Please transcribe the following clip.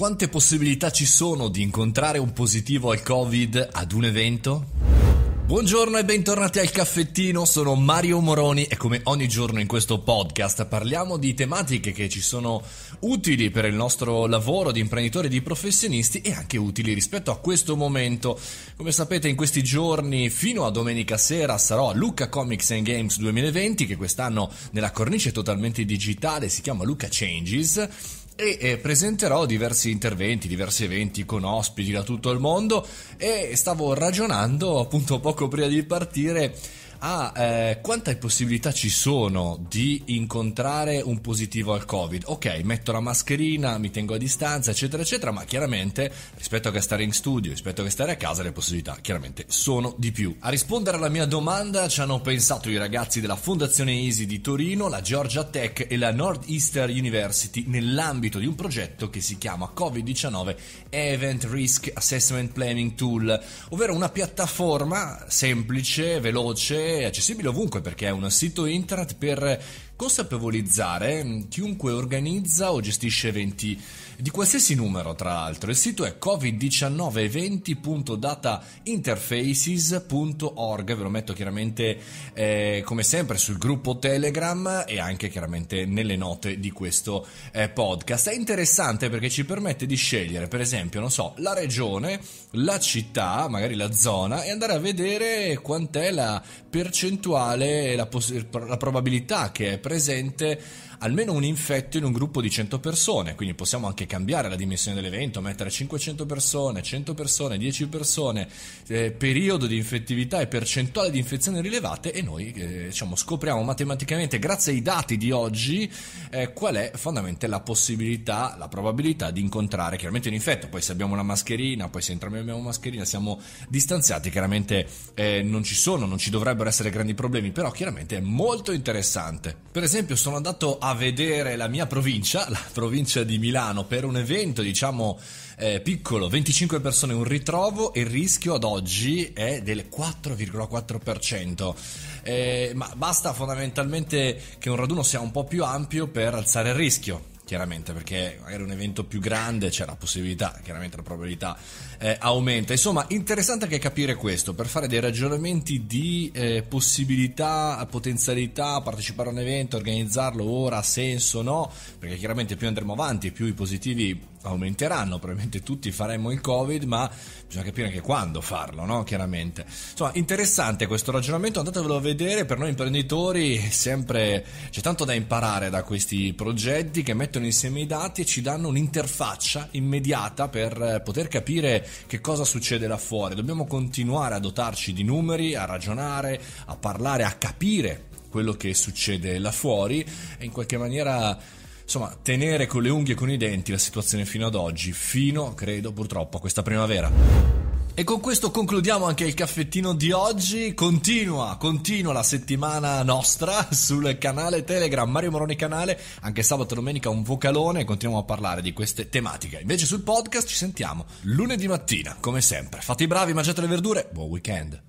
Quante possibilità ci sono di incontrare un positivo al Covid ad un evento? Buongiorno e bentornati al caffettino, sono Mario Moroni e come ogni giorno in questo podcast parliamo di tematiche che ci sono utili per il nostro lavoro di imprenditori e di professionisti e anche utili rispetto a questo momento. Come sapete in questi giorni fino a domenica sera sarò a Luca Comics and Games 2020 che quest'anno nella cornice totalmente digitale si chiama Luca Changes e presenterò diversi interventi, diversi eventi con ospiti da tutto il mondo e stavo ragionando appunto poco prima di partire a ah, eh, quante possibilità ci sono di incontrare un positivo al Covid. Ok, metto la mascherina, mi tengo a distanza, eccetera, eccetera, ma chiaramente rispetto a stare in studio, rispetto a stare a casa, le possibilità chiaramente sono di più. A rispondere alla mia domanda ci hanno pensato i ragazzi della Fondazione Easy di Torino, la Georgia Tech e la Northeastern University nell'ambito di un progetto che si chiama Covid-19 Event Risk Assessment Planning Tool, ovvero una piattaforma semplice, veloce, accessibile ovunque perché è un sito internet per consapevolizzare mm, chiunque organizza o gestisce eventi di qualsiasi numero, tra l'altro. Il sito è covid19eventi.datainterfaces.org, ve lo metto chiaramente eh, come sempre sul gruppo Telegram e anche chiaramente nelle note di questo eh, podcast. È interessante perché ci permette di scegliere, per esempio, non so, la regione, la città, magari la zona e andare a vedere quant'è la percentuale, la, pos- la probabilità che è presente presente almeno un infetto in un gruppo di 100 persone, quindi possiamo anche cambiare la dimensione dell'evento, mettere 500 persone, 100 persone, 10 persone, eh, periodo di infettività e percentuale di infezioni rilevate e noi eh, diciamo, scopriamo matematicamente, grazie ai dati di oggi, eh, qual è fondamentalmente la possibilità, la probabilità di incontrare chiaramente un infetto, poi se abbiamo una mascherina, poi se entrambi abbiamo una mascherina siamo distanziati, chiaramente eh, non ci sono, non ci dovrebbero essere grandi problemi, però chiaramente è molto interessante. Per esempio sono andato a vedere la mia provincia, la provincia di Milano, per un evento, diciamo, eh, piccolo, 25 persone, un ritrovo e il rischio ad oggi è del 4,4%. Eh, ma basta fondamentalmente che un raduno sia un po' più ampio per alzare il rischio chiaramente perché magari un evento più grande c'è la possibilità, chiaramente la probabilità eh, aumenta. Insomma, interessante anche capire questo per fare dei ragionamenti di eh, possibilità, potenzialità, partecipare a un evento, organizzarlo ora, ha senso o no, perché chiaramente più andremo avanti, più i positivi aumenteranno, probabilmente tutti faremo il Covid, ma bisogna capire anche quando farlo, no? Chiaramente. Insomma, interessante questo ragionamento, andatevelo a vedere, per noi imprenditori sempre c'è tanto da imparare da questi progetti che mettono mettono insieme i dati e ci danno un'interfaccia immediata per eh, poter capire che cosa succede là fuori. Dobbiamo continuare a dotarci di numeri, a ragionare, a parlare, a capire quello che succede là fuori e in qualche maniera insomma, tenere con le unghie e con i denti la situazione fino ad oggi, fino, credo, purtroppo, a questa primavera. E con questo concludiamo anche il caffettino di oggi. Continua, continua la settimana nostra sul canale Telegram Mario Moroni Canale. Anche sabato e domenica un vocalone e continuiamo a parlare di queste tematiche. Invece sul podcast ci sentiamo lunedì mattina, come sempre. Fate i bravi, mangiate le verdure, buon weekend.